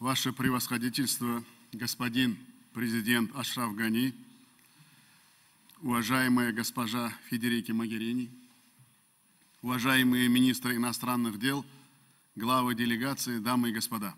Ваше превосходительство, господин президент Ашраф Гани, уважаемая госпожа Федерики Магерини, уважаемые министры иностранных дел, главы делегации, дамы и господа.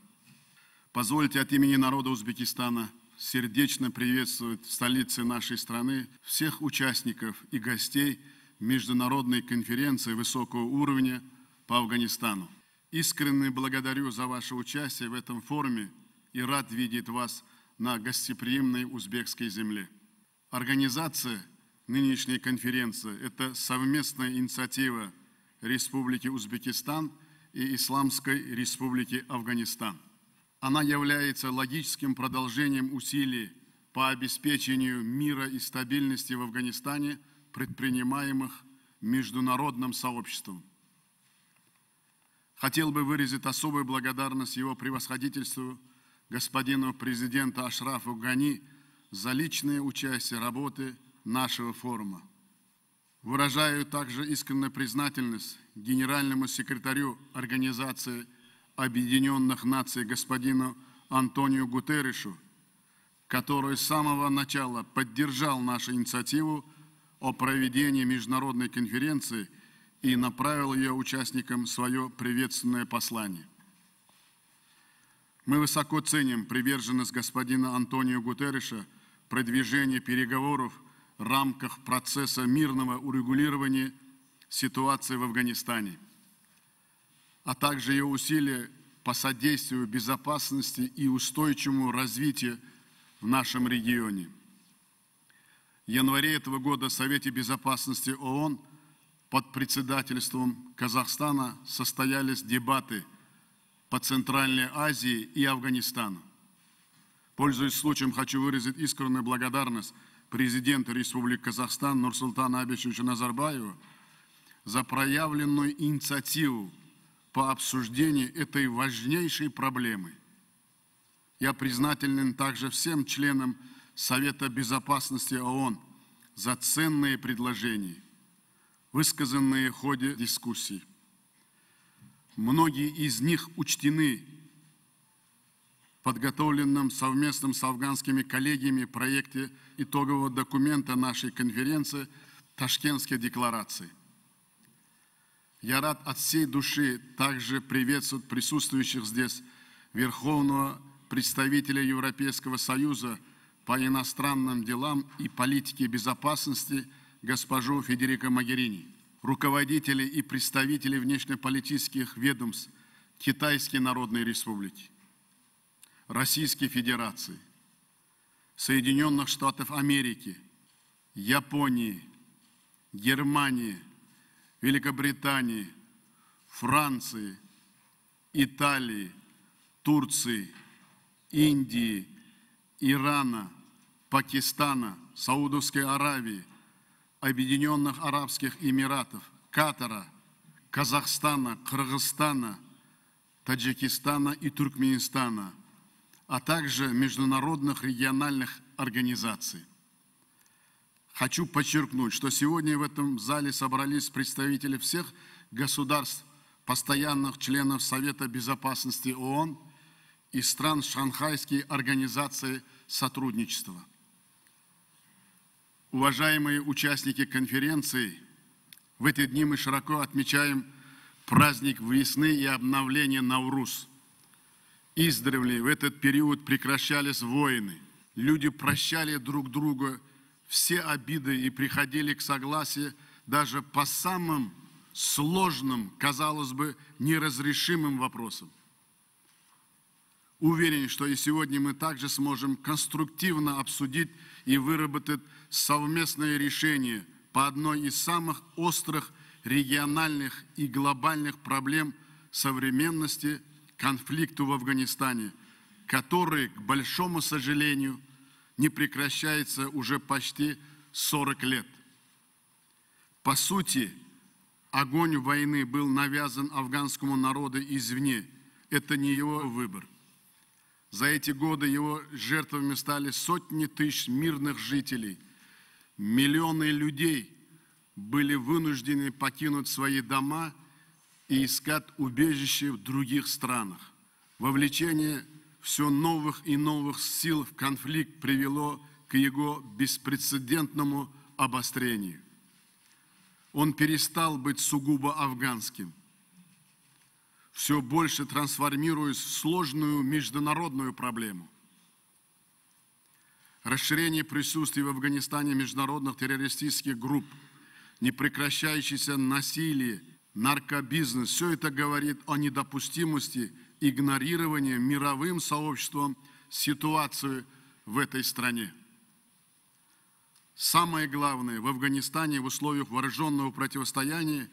Позвольте от имени народа Узбекистана сердечно приветствовать в столице нашей страны всех участников и гостей международной конференции высокого уровня по Афганистану. Искренне благодарю за ваше участие в этом форуме и рад видеть вас на гостеприимной узбекской земле. Организация нынешней конференции – это совместная инициатива Республики Узбекистан и Исламской Республики Афганистан. Она является логическим продолжением усилий по обеспечению мира и стабильности в Афганистане, предпринимаемых международным сообществом. Хотел бы выразить особую благодарность его превосходительству, господину президенту Ашрафу Гани, за личное участие работы нашего форума. Выражаю также искреннюю признательность генеральному секретарю Организации Объединенных Наций господину Антонио Гутерришу, который с самого начала поддержал нашу инициативу о проведении международной конференции – и направил ее участникам свое приветственное послание. Мы высоко ценим приверженность господина Антонио Гутерреша продвижение переговоров в рамках процесса мирного урегулирования ситуации в Афганистане, а также ее усилия по содействию безопасности и устойчивому развитию в нашем регионе. В январе этого года в Совете Безопасности ООН – под председательством Казахстана состоялись дебаты по Центральной Азии и Афганистану. Пользуясь случаем, хочу выразить искреннюю благодарность президенту Республики Казахстан Нурсултану Абишевичу Назарбаеву за проявленную инициативу по обсуждению этой важнейшей проблемы. Я признателен также всем членам Совета Безопасности ООН за ценные предложения – высказанные в ходе дискуссий. Многие из них учтены в подготовленном совместном с афганскими коллегиями проекте итогового документа нашей конференции Ташкентской декларации. Я рад от всей души также приветствовать присутствующих здесь Верховного представителя Европейского Союза по иностранным делам и политике безопасности – госпожу Федерико Магерини, руководители и представители внешнеполитических ведомств Китайской Народной Республики, Российской Федерации, Соединенных Штатов Америки, Японии, Германии, Великобритании, Франции, Италии, Турции, Индии, Ирана, Пакистана, Саудовской Аравии, Объединенных Арабских Эмиратов, Катара, Казахстана, Кыргызстана, Таджикистана и Туркменистана, а также международных региональных организаций. Хочу подчеркнуть, что сегодня в этом зале собрались представители всех государств, постоянных членов Совета Безопасности ООН и стран Шанхайской организации сотрудничества. Уважаемые участники конференции, в эти дни мы широко отмечаем праздник весны и обновление Наурус. Издревле в этот период прекращались войны. Люди прощали друг друга все обиды и приходили к согласию даже по самым сложным, казалось бы, неразрешимым вопросам. Уверен, что и сегодня мы также сможем конструктивно обсудить и выработать совместное решение по одной из самых острых региональных и глобальных проблем современности конфликту в Афганистане, который, к большому сожалению, не прекращается уже почти 40 лет. По сути, огонь войны был навязан афганскому народу извне. Это не его выбор. За эти годы его жертвами стали сотни тысяч мирных жителей. Миллионы людей были вынуждены покинуть свои дома и искать убежище в других странах. Вовлечение все новых и новых сил в конфликт привело к его беспрецедентному обострению. Он перестал быть сугубо афганским все больше трансформируясь в сложную международную проблему. Расширение присутствия в Афганистане международных террористических групп, непрекращающееся насилие, наркобизнес – все это говорит о недопустимости игнорирования мировым сообществом ситуацию в этой стране. Самое главное, в Афганистане в условиях вооруженного противостояния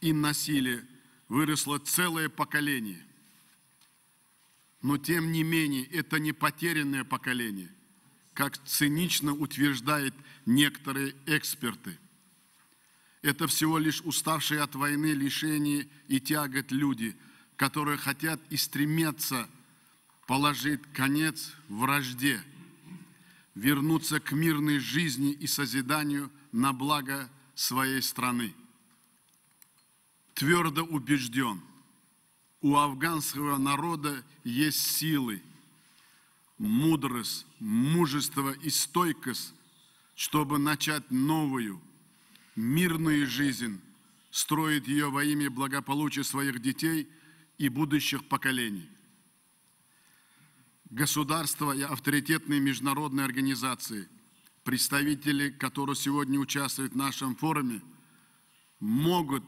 и насилия выросло целое поколение. Но тем не менее, это не потерянное поколение, как цинично утверждают некоторые эксперты. Это всего лишь уставшие от войны, лишений и тягот люди, которые хотят и стремятся положить конец вражде, вернуться к мирной жизни и созиданию на благо своей страны твердо убежден, у афганского народа есть силы, мудрость, мужество и стойкость, чтобы начать новую, мирную жизнь, строить ее во имя благополучия своих детей и будущих поколений. Государства и авторитетные международные организации, представители, которые сегодня участвуют в нашем форуме, могут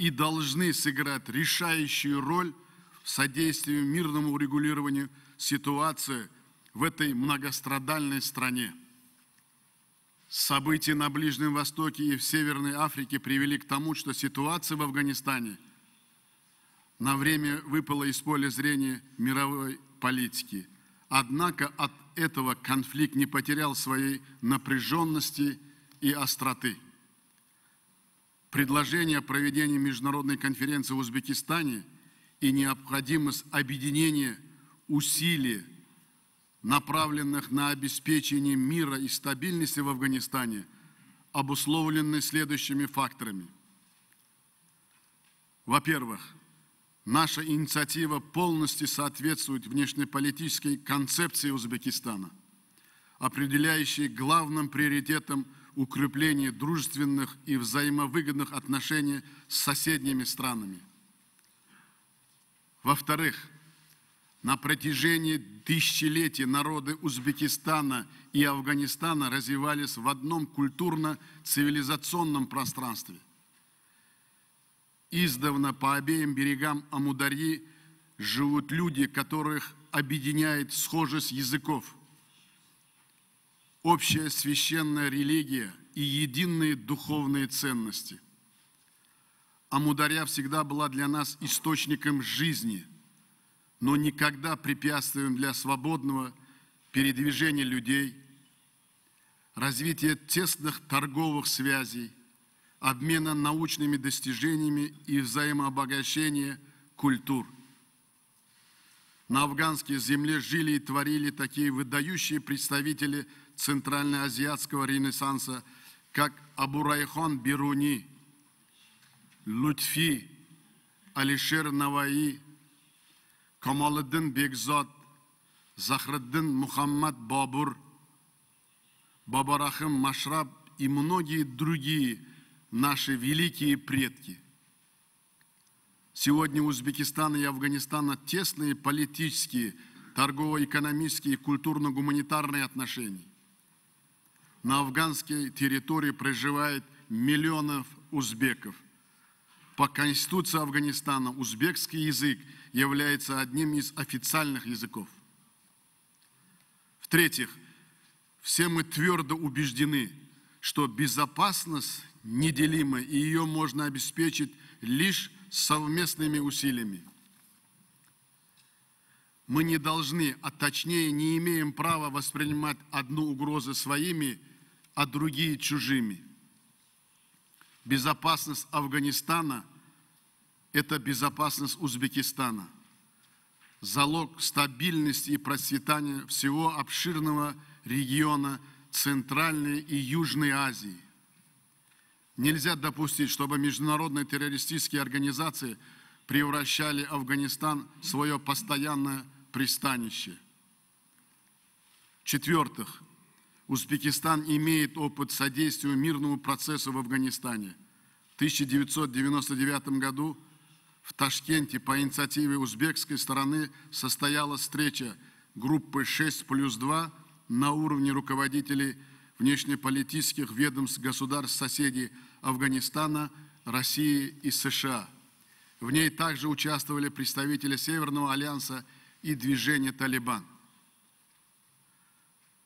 и должны сыграть решающую роль в содействии мирному урегулированию ситуации в этой многострадальной стране. События на Ближнем Востоке и в Северной Африке привели к тому, что ситуация в Афганистане на время выпала из поля зрения мировой политики. Однако от этого конфликт не потерял своей напряженности и остроты предложение о проведении международной конференции в Узбекистане и необходимость объединения усилий, направленных на обеспечение мира и стабильности в Афганистане, обусловлены следующими факторами. Во-первых, наша инициатива полностью соответствует внешнеполитической концепции Узбекистана, определяющей главным приоритетом – укреплении дружественных и взаимовыгодных отношений с соседними странами. Во-вторых, на протяжении тысячелетий народы Узбекистана и Афганистана развивались в одном культурно-цивилизационном пространстве. Издавна по обеим берегам Амударьи живут люди, которых объединяет схожесть языков – общая священная религия и единые духовные ценности. Амударья всегда была для нас источником жизни, но никогда препятствием для свободного передвижения людей, развития тесных торговых связей, обмена научными достижениями и взаимообогащения культур – на афганской земле жили и творили такие выдающие представители центральноазиатского ренессанса, как Абурайхон Бируни, Лутфи, Алишер Наваи, Камалыддин Бекзат, Захраддин Мухаммад Бабур, Бабарахим Машраб и многие другие наши великие предки. Сегодня Узбекистан и Афганистан тесные политические, торгово-экономические и культурно-гуманитарные отношения на афганской территории проживает миллионов узбеков. По Конституции Афганистана узбекский язык является одним из официальных языков. В-третьих, все мы твердо убеждены, что безопасность неделима, и ее можно обеспечить лишь совместными усилиями. Мы не должны, а точнее не имеем права воспринимать одну угрозу своими – а другие чужими. Безопасность Афганистана – это безопасность Узбекистана, залог стабильности и процветания всего обширного региона Центральной и Южной Азии. Нельзя допустить, чтобы международные террористические организации превращали Афганистан в свое постоянное пристанище. В-четвертых, Узбекистан имеет опыт содействия мирному процессу в Афганистане. В 1999 году в Ташкенте по инициативе узбекской стороны состоялась встреча группы 6 плюс 2 на уровне руководителей внешнеполитических ведомств государств-соседей Афганистана, России и США. В ней также участвовали представители Северного альянса и движения «Талибан».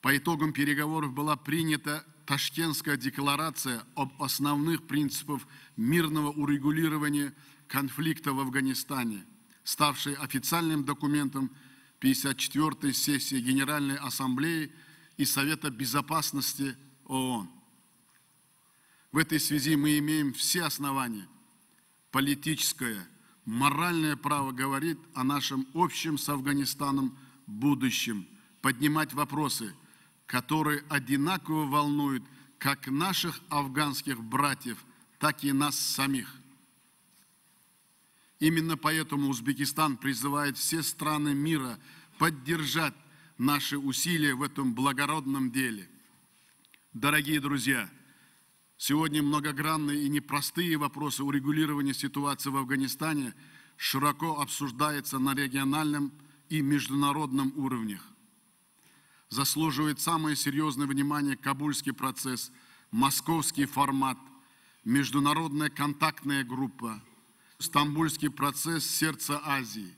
По итогам переговоров была принята Ташкентская декларация об основных принципах мирного урегулирования конфликта в Афганистане, ставшей официальным документом 54-й сессии Генеральной Ассамблеи и Совета Безопасности ООН. В этой связи мы имеем все основания, политическое, моральное право говорит о нашем общем с Афганистаном будущем, поднимать вопросы – которые одинаково волнуют как наших афганских братьев, так и нас самих. Именно поэтому Узбекистан призывает все страны мира поддержать наши усилия в этом благородном деле. Дорогие друзья, сегодня многогранные и непростые вопросы урегулирования ситуации в Афганистане широко обсуждаются на региональном и международном уровнях заслуживает самое серьезное внимание Кабульский процесс, московский формат, международная контактная группа, Стамбульский процесс «Сердце Азии»,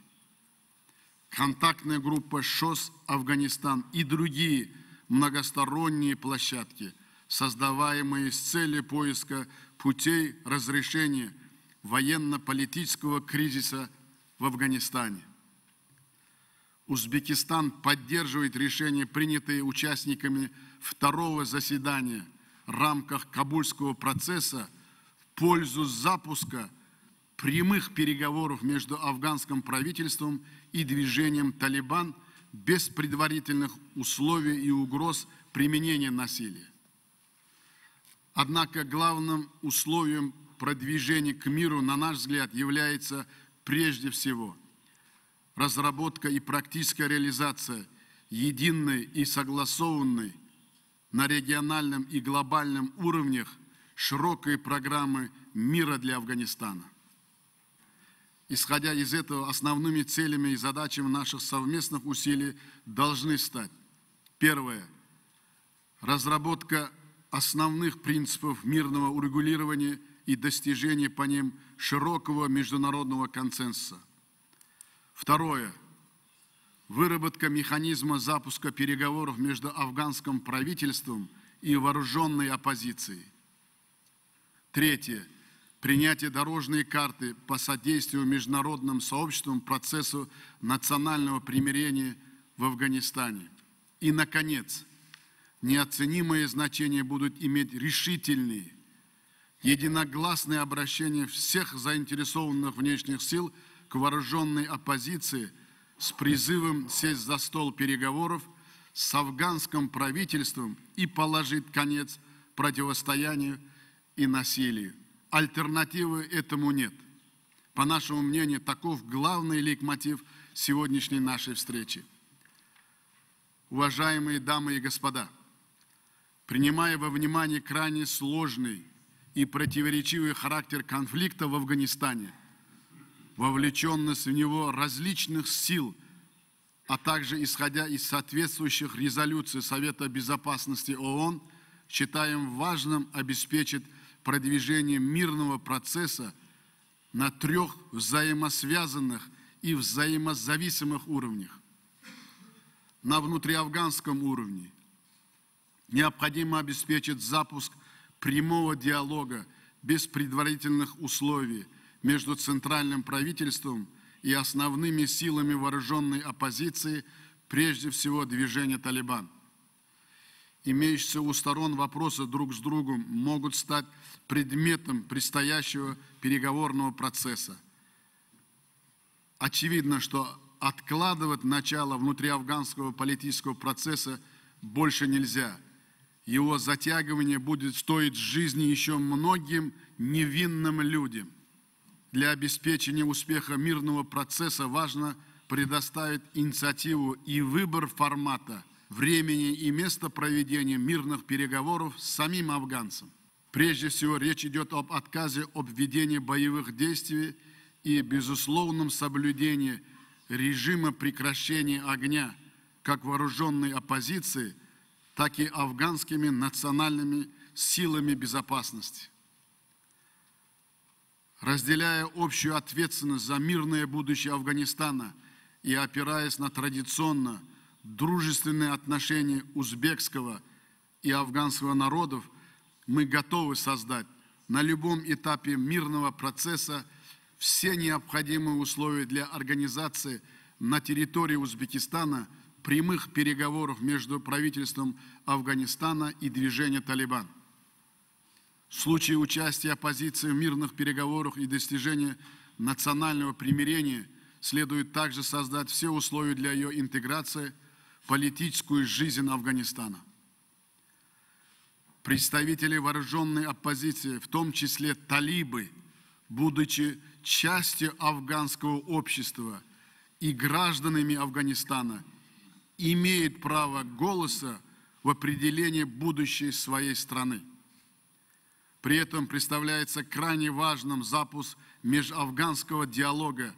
контактная группа «ШОС Афганистан» и другие многосторонние площадки, создаваемые с целью поиска путей разрешения военно-политического кризиса в Афганистане – Узбекистан поддерживает решения, принятые участниками второго заседания в рамках Кабульского процесса в пользу запуска прямых переговоров между афганским правительством и движением «Талибан» без предварительных условий и угроз применения насилия. Однако главным условием продвижения к миру, на наш взгляд, является прежде всего – разработка и практическая реализация единой и согласованной на региональном и глобальном уровнях широкой программы мира для Афганистана. Исходя из этого, основными целями и задачами наших совместных усилий должны стать первое – разработка основных принципов мирного урегулирования и достижение по ним широкого международного консенсуса – Второе. Выработка механизма запуска переговоров между афганским правительством и вооруженной оппозицией. Третье. Принятие дорожной карты по содействию международным сообществам процессу национального примирения в Афганистане. И, наконец, неоценимое значение будут иметь решительные единогласные обращения всех заинтересованных внешних сил – к вооруженной оппозиции с призывом сесть за стол переговоров с афганским правительством и положить конец противостоянию и насилию. Альтернативы этому нет. По нашему мнению, таков главный ликмотив сегодняшней нашей встречи. Уважаемые дамы и господа, принимая во внимание крайне сложный и противоречивый характер конфликта в Афганистане – вовлеченность в него различных сил, а также исходя из соответствующих резолюций Совета Безопасности ООН, считаем важным обеспечить продвижение мирного процесса на трех взаимосвязанных и взаимозависимых уровнях. На внутриафганском уровне необходимо обеспечить запуск прямого диалога без предварительных условий – между центральным правительством и основными силами вооруженной оппозиции, прежде всего движение «Талибан». Имеющиеся у сторон вопросы друг с другом могут стать предметом предстоящего переговорного процесса. Очевидно, что откладывать начало внутриафганского политического процесса больше нельзя. Его затягивание будет стоить жизни еще многим невинным людям. Для обеспечения успеха мирного процесса важно предоставить инициативу и выбор формата, времени и места проведения мирных переговоров с самим афганцам. Прежде всего, речь идет об отказе от введения боевых действий и безусловном соблюдении режима прекращения огня как вооруженной оппозиции, так и афганскими национальными силами безопасности разделяя общую ответственность за мирное будущее Афганистана и опираясь на традиционно дружественные отношения узбекского и афганского народов, мы готовы создать на любом этапе мирного процесса все необходимые условия для организации на территории Узбекистана прямых переговоров между правительством Афганистана и движением «Талибан» в случае участия оппозиции в мирных переговорах и достижения национального примирения следует также создать все условия для ее интеграции в политическую жизнь Афганистана. Представители вооруженной оппозиции, в том числе талибы, будучи частью афганского общества и гражданами Афганистана, имеют право голоса в определении будущей своей страны. При этом представляется крайне важным запуск межафганского диалога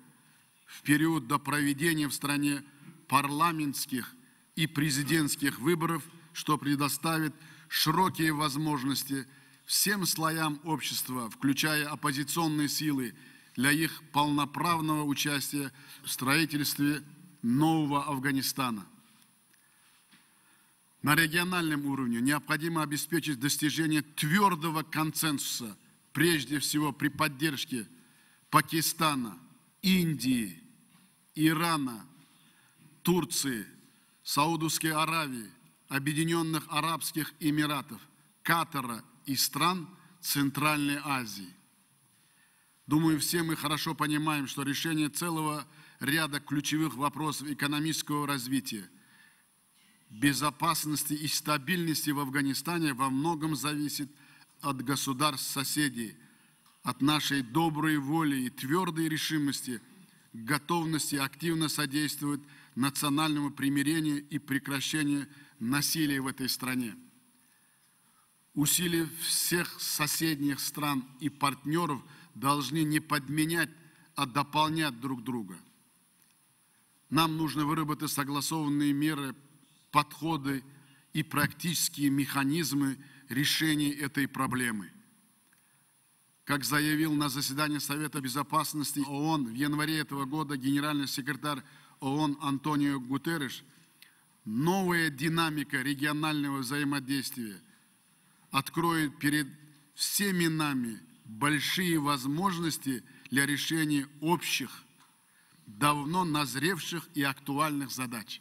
в период до проведения в стране парламентских и президентских выборов, что предоставит широкие возможности всем слоям общества, включая оппозиционные силы, для их полноправного участия в строительстве нового Афганистана на региональном уровне необходимо обеспечить достижение твердого консенсуса, прежде всего при поддержке Пакистана, Индии, Ирана, Турции, Саудовской Аравии, Объединенных Арабских Эмиратов, Катара и стран Центральной Азии. Думаю, все мы хорошо понимаем, что решение целого ряда ключевых вопросов экономического развития – безопасности и стабильности в Афганистане во многом зависит от государств-соседей, от нашей доброй воли и твердой решимости, готовности активно содействовать национальному примирению и прекращению насилия в этой стране. Усилия всех соседних стран и партнеров должны не подменять, а дополнять друг друга. Нам нужно выработать согласованные меры подходы и практические механизмы решения этой проблемы. Как заявил на заседании Совета Безопасности ООН в январе этого года генеральный секретарь ООН Антонио Гутерреш, новая динамика регионального взаимодействия откроет перед всеми нами большие возможности для решения общих, давно назревших и актуальных задач.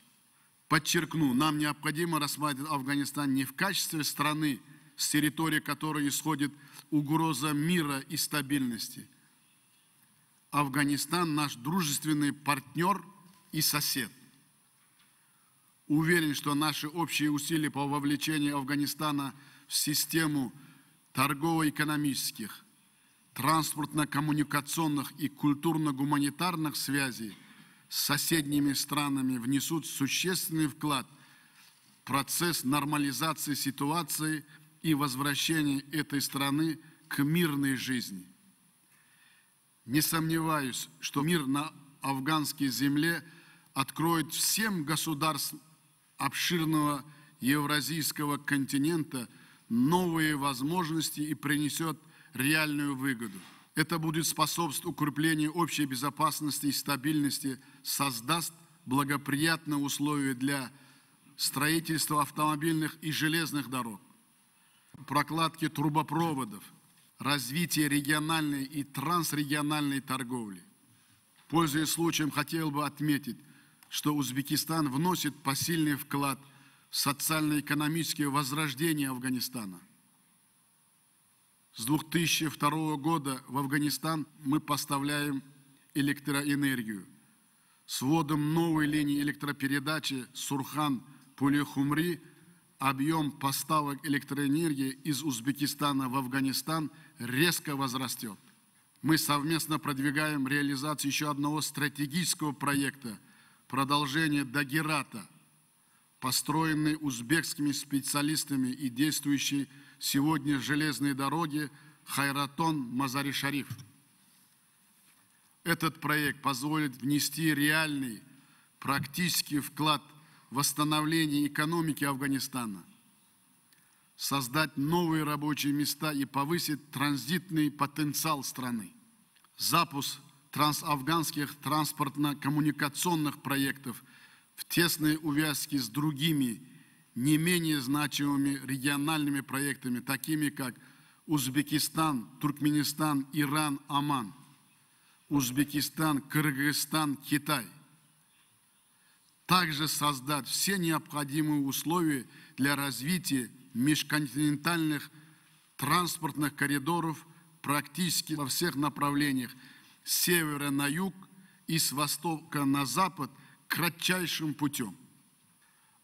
Подчеркну, нам необходимо рассматривать Афганистан не в качестве страны, с территории которой исходит угроза мира и стабильности. Афганистан наш дружественный партнер и сосед. Уверен, что наши общие усилия по вовлечению Афганистана в систему торгово-экономических, транспортно-коммуникационных и культурно-гуманитарных связей – с соседними странами внесут существенный вклад в процесс нормализации ситуации и возвращения этой страны к мирной жизни. Не сомневаюсь, что мир на афганской земле откроет всем государствам обширного евразийского континента новые возможности и принесет реальную выгоду – это будет способствовать укреплению общей безопасности и стабильности, создаст благоприятные условия для строительства автомобильных и железных дорог, прокладки трубопроводов, развитие региональной и трансрегиональной торговли. Пользуясь случаем, хотел бы отметить, что Узбекистан вносит посильный вклад в социально-экономическое возрождение Афганистана. С 2002 года в Афганистан мы поставляем электроэнергию. С вводом новой линии электропередачи Сурхан-Пулехумри объем поставок электроэнергии из Узбекистана в Афганистан резко возрастет. Мы совместно продвигаем реализацию еще одного стратегического проекта – продолжение Дагерата, построенный узбекскими специалистами и действующий сегодня железной дороги Хайратон-Мазари-Шариф. Этот проект позволит внести реальный, практический вклад в восстановление экономики Афганистана, создать новые рабочие места и повысить транзитный потенциал страны. Запуск трансафганских транспортно-коммуникационных проектов в тесной увязке с другими не менее значимыми региональными проектами, такими как Узбекистан, Туркменистан, Иран, Оман, Узбекистан, Кыргызстан, Китай. Также создать все необходимые условия для развития межконтинентальных транспортных коридоров практически во всех направлениях с севера на юг и с востока на запад кратчайшим путем –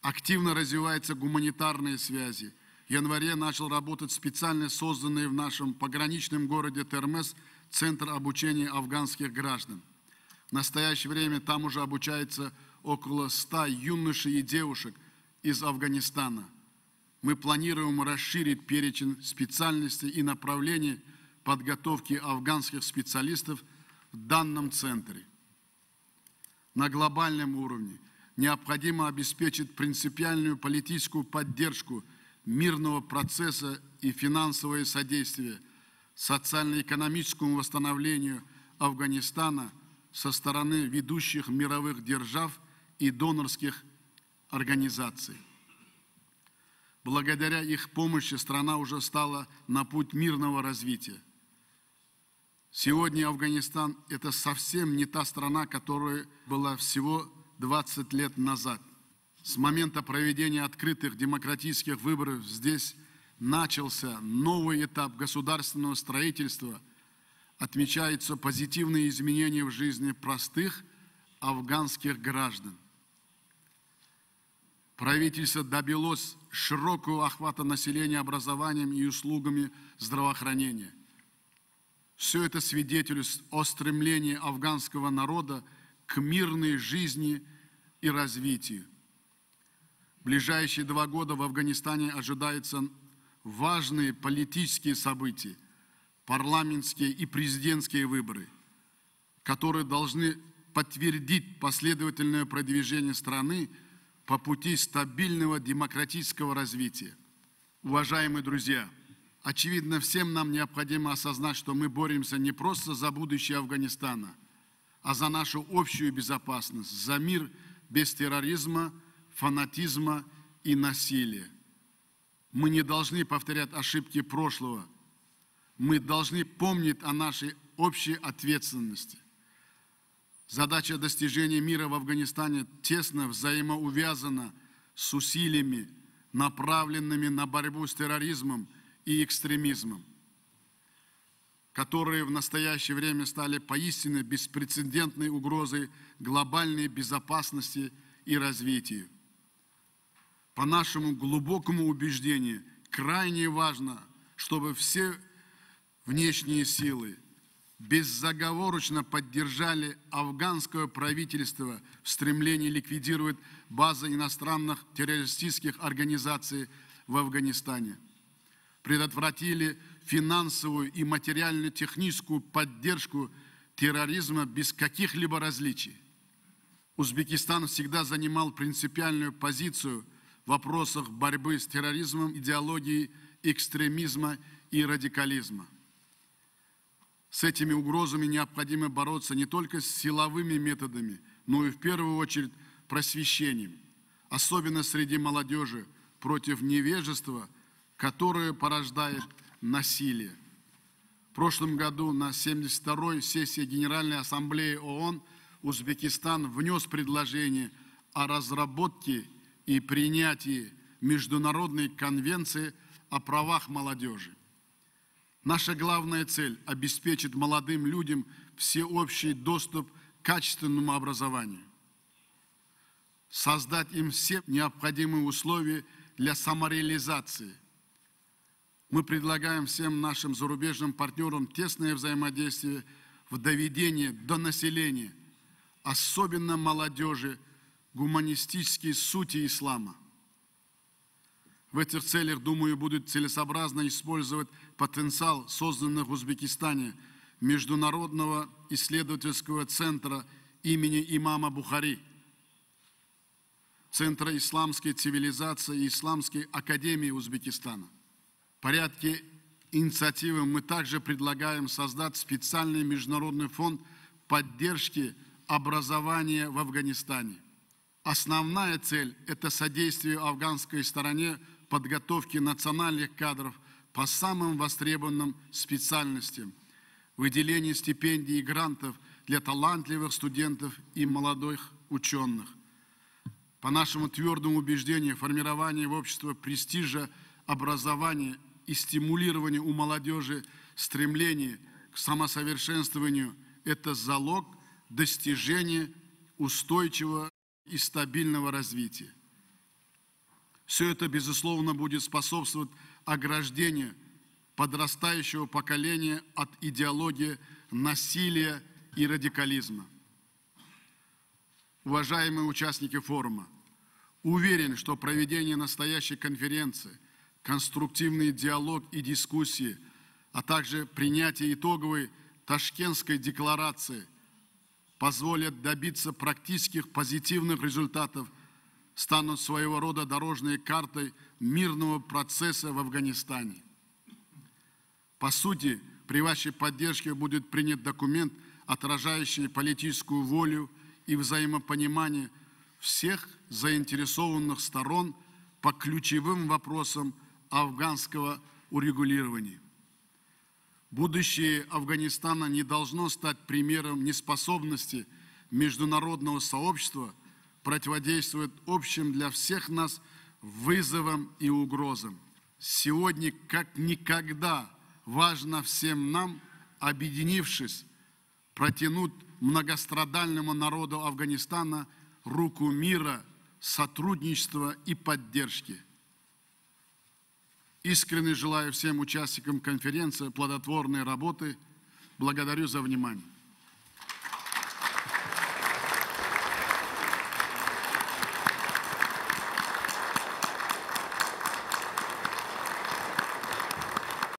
Активно развиваются гуманитарные связи. В январе начал работать специально созданный в нашем пограничном городе Термес Центр обучения афганских граждан. В настоящее время там уже обучается около 100 юношей и девушек из Афганистана. Мы планируем расширить перечень специальностей и направлений подготовки афганских специалистов в данном центре. На глобальном уровне – необходимо обеспечить принципиальную политическую поддержку мирного процесса и финансовое содействие социально-экономическому восстановлению Афганистана со стороны ведущих мировых держав и донорских организаций. Благодаря их помощи страна уже стала на путь мирного развития. Сегодня Афганистан – это совсем не та страна, которая была всего 20 лет назад. С момента проведения открытых демократических выборов здесь начался новый этап государственного строительства. Отмечаются позитивные изменения в жизни простых афганских граждан. Правительство добилось широкого охвата населения образованием и услугами здравоохранения. Все это свидетельствует о стремлении афганского народа – к мирной жизни и развитию. В ближайшие два года в Афганистане ожидаются важные политические события, парламентские и президентские выборы, которые должны подтвердить последовательное продвижение страны по пути стабильного демократического развития. Уважаемые друзья, очевидно, всем нам необходимо осознать, что мы боремся не просто за будущее Афганистана – а за нашу общую безопасность, за мир без терроризма, фанатизма и насилия. Мы не должны повторять ошибки прошлого. Мы должны помнить о нашей общей ответственности. Задача достижения мира в Афганистане тесно взаимоувязана с усилиями, направленными на борьбу с терроризмом и экстремизмом которые в настоящее время стали поистине беспрецедентной угрозой глобальной безопасности и развитию. По нашему глубокому убеждению, крайне важно, чтобы все внешние силы беззаговорочно поддержали афганское правительство в стремлении ликвидировать базы иностранных террористических организаций в Афганистане, предотвратили финансовую и материально-техническую поддержку терроризма без каких-либо различий. Узбекистан всегда занимал принципиальную позицию в вопросах борьбы с терроризмом, идеологией экстремизма и радикализма. С этими угрозами необходимо бороться не только с силовыми методами, но и в первую очередь просвещением, особенно среди молодежи, против невежества, которое порождает насилия. В прошлом году на 72-й сессии Генеральной Ассамблеи ООН Узбекистан внес предложение о разработке и принятии Международной конвенции о правах молодежи. Наша главная цель – обеспечить молодым людям всеобщий доступ к качественному образованию, создать им все необходимые условия для самореализации, мы предлагаем всем нашим зарубежным партнерам тесное взаимодействие в доведении до населения, особенно молодежи, гуманистические сути ислама. В этих целях, думаю, будут целесообразно использовать потенциал созданных в Узбекистане Международного исследовательского центра имени имама Бухари, Центра исламской цивилизации и Исламской академии Узбекистана – порядке инициативы мы также предлагаем создать специальный международный фонд поддержки образования в Афганистане. Основная цель – это содействие афганской стороне подготовки национальных кадров по самым востребованным специальностям, выделение стипендий и грантов для талантливых студентов и молодых ученых. По нашему твердому убеждению, формирование в обществе престижа образования и стимулирование у молодежи стремлений к самосовершенствованию – это залог достижения устойчивого и стабильного развития. Все это, безусловно, будет способствовать ограждению подрастающего поколения от идеологии насилия и радикализма. Уважаемые участники форума, уверен, что проведение настоящей конференции конструктивный диалог и дискуссии, а также принятие итоговой Ташкентской декларации позволят добиться практических позитивных результатов, станут своего рода дорожной картой мирного процесса в Афганистане. По сути, при вашей поддержке будет принят документ, отражающий политическую волю и взаимопонимание всех заинтересованных сторон по ключевым вопросам афганского урегулирования. Будущее Афганистана не должно стать примером неспособности международного сообщества противодействовать общим для всех нас вызовам и угрозам. Сегодня как никогда важно всем нам, объединившись, протянуть многострадальному народу Афганистана руку мира, сотрудничества и поддержки – Искренне желаю всем участникам конференции плодотворной работы. Благодарю за внимание.